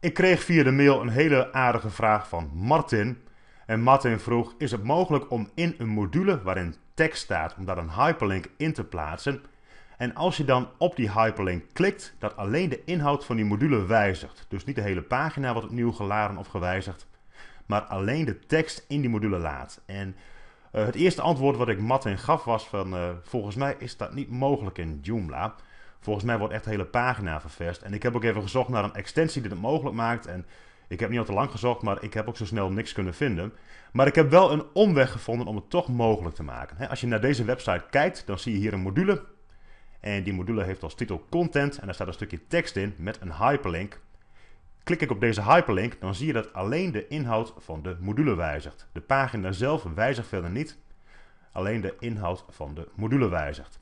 Ik kreeg via de mail een hele aardige vraag van Martin. En Martin vroeg: Is het mogelijk om in een module waarin tekst staat, om daar een hyperlink in te plaatsen? En als je dan op die hyperlink klikt, dat alleen de inhoud van die module wijzigt. Dus niet de hele pagina wordt opnieuw geladen of gewijzigd, maar alleen de tekst in die module laat. En eh, het eerste antwoord wat ik Martin gaf was van, eh, volgens mij is dat niet mogelijk in Joomla. Volgens mij wordt echt de hele pagina ververst. En ik heb ook even gezocht naar een extensie die dat mogelijk maakt. En ik heb niet al te lang gezocht, maar ik heb ook zo snel niks kunnen vinden. Maar ik heb wel een omweg gevonden om het toch mogelijk te maken. Als je naar deze website kijkt, dan zie je hier een module. En die module heeft als titel content en daar staat een stukje tekst in met een hyperlink. Klik ik op deze hyperlink, dan zie je dat alleen de inhoud van de module wijzigt. De pagina zelf wijzigt verder niet, alleen de inhoud van de module wijzigt.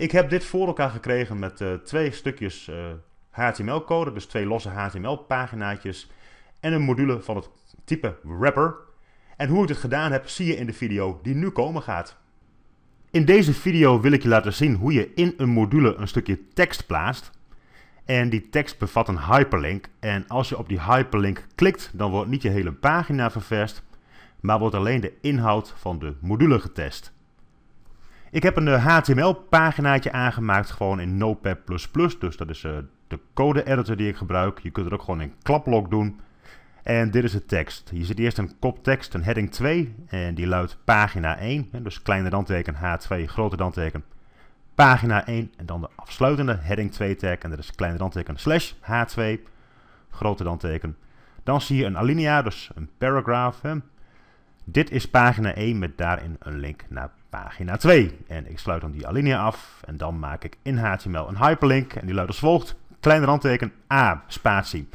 Ik heb dit voor elkaar gekregen met eh, twee stukjes eh, HTML-code, dus twee losse HTML-paginaatjes en een module van het type wrapper. En hoe ik dit gedaan heb, zie je in de video die nu komen gaat. In deze video wil ik je laten zien hoe je in een module een stukje tekst plaatst. En die tekst bevat een hyperlink. En als je op die hyperlink klikt, dan wordt niet je hele pagina ververst, maar wordt alleen de inhoud van de module getest. Ik heb een HTML-paginaatje eh, aangemaakt, gewoon in Notepad++. Dus dat is eh, de code-editor die ik gebruik. Je kunt het ook gewoon in Klaplok doen. En dit is de tekst. Je ziet eerst een koptekst, een heading 2. En die luidt pagina 1. Dus kleine teken H2, grote teken. pagina 1. En dan de afsluitende heading 2 tag. En dat is kleine danteken slash H2, grote teken. Dan zie je een alinea, dus een paragraaf. Dit is pagina 1 met daarin een link naar pagina 2. En ik sluit dan die alinea af en dan maak ik in HTML een hyperlink en die luidt als volgt. kleine randteken A, spatie.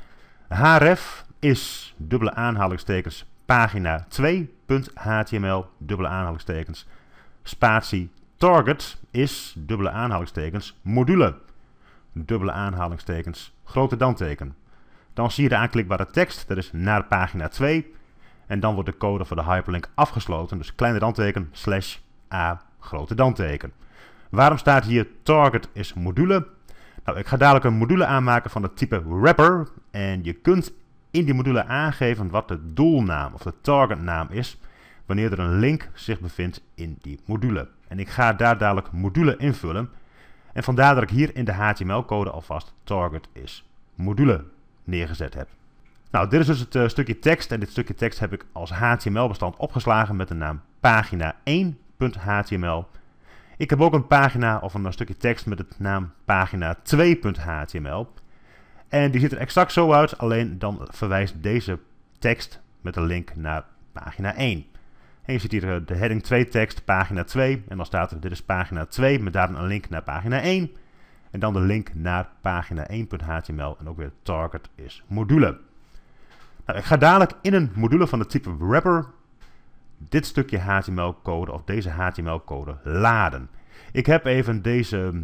href is, dubbele aanhalingstekens, pagina 2.html, dubbele aanhalingstekens, spatie target is, dubbele aanhalingstekens, module, dubbele aanhalingstekens, grote teken Dan zie je de aanklikbare tekst, dat is naar pagina 2. En dan wordt de code voor de hyperlink afgesloten, dus kleine randteken slash A, grote teken. Waarom staat hier target is module? Nou, ik ga dadelijk een module aanmaken van het type wrapper. En je kunt in die module aangeven wat de doelnaam of de targetnaam is, wanneer er een link zich bevindt in die module. En ik ga daar dadelijk module invullen. En vandaar dat ik hier in de HTML-code alvast target is module neergezet heb. Nou, dit is dus het eh, stukje tekst en dit stukje tekst heb ik als HTML-bestand opgeslagen met de naam pagina 1 .html. Ik heb ook een pagina of een stukje tekst met de naam pagina 2.html. En die ziet er exact zo uit, alleen dan verwijst deze tekst met een link naar pagina 1. En je ziet hier eh, de heading 2 tekst, pagina 2. En dan staat er, dit is pagina 2, met daar een link naar pagina 1. En dan de link naar pagina 1.html en ook weer target is module. Nou, ik ga dadelijk in een module van het type wrapper dit stukje HTML-code of deze HTML-code laden. Ik heb even deze hm,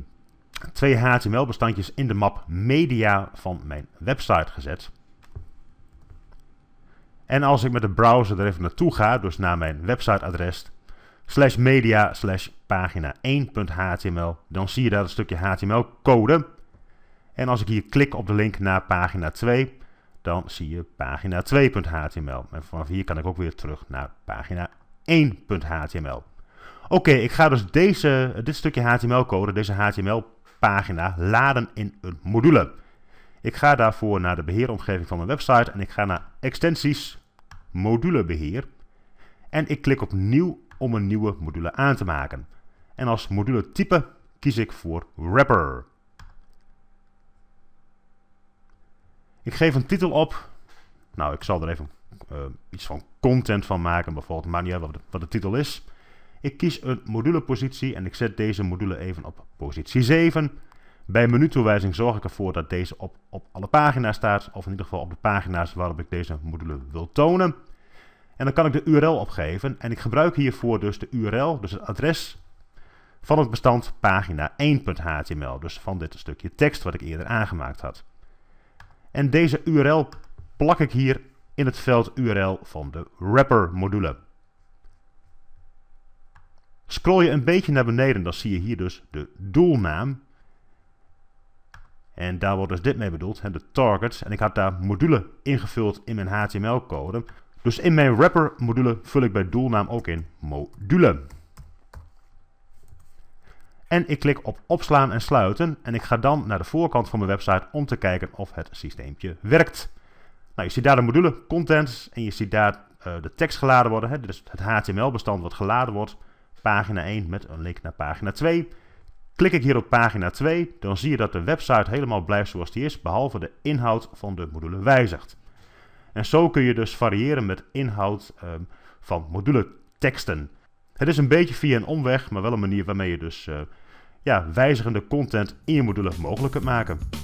twee HTML-bestandjes in de map media van mijn website gezet. En als ik met de browser er even naartoe ga, dus naar mijn websiteadres, slash media slash pagina 1.html, dan zie je daar een stukje HTML-code. En als ik hier klik op de link naar pagina 2, dan zie je pagina 2.html. En vanaf hier kan ik ook weer terug naar pagina 1.html. Oké, ik ga dus deze, dit stukje HTML-code, deze HTML-pagina, laden in een module. Ik ga daarvoor naar de beheeromgeving van mijn website en ik ga naar extensies, modulebeheer. En ik klik op nieuw om een nieuwe module aan te maken. En als module type kies ik voor wrapper. Ik geef een titel op. Nou, ik zal er even eh, iets van content van maken. Bijvoorbeeld, maar niet wat de, wat de titel is. Ik kies een modulepositie en ik zet deze module even op positie 7. Bij menutoewijzing zorg ik ervoor dat deze op, op alle pagina's staat. Of in ieder geval op de pagina's waarop ik deze module wil tonen. En dan kan ik de URL opgeven. En ik gebruik hiervoor dus de URL, dus het adres van het bestand pagina 1.html. Dus van dit stukje tekst wat ik eerder aangemaakt had. En deze URL plak ik hier in het veld URL van de wrapper module. Scroll je een beetje naar beneden, dan zie je hier dus de doelnaam. En daar wordt dus dit mee bedoeld, de targets. En ik had daar module ingevuld in mijn HTML-code. Dus in mijn wrapper module vul ik bij doelnaam ook in module. En ik klik op opslaan en sluiten en ik ga dan naar de voorkant van mijn website om te kijken of het systeempje werkt. Nou, je ziet daar de module contents en je ziet daar eh, de tekst geladen worden. Hè, dus het HTML-bestand wat geladen wordt. Pagina 1 met een link naar pagina 2. Klik ik hier op pagina 2, dan zie je dat de website helemaal blijft zoals die is, behalve de inhoud van de module wijzigt. En zo kun je dus variëren met inhoud ehm, van module teksten. Het is een beetje via een omweg, maar wel een manier waarmee je dus eh, ja, wijzigende content in je module mogelijk kunt maken.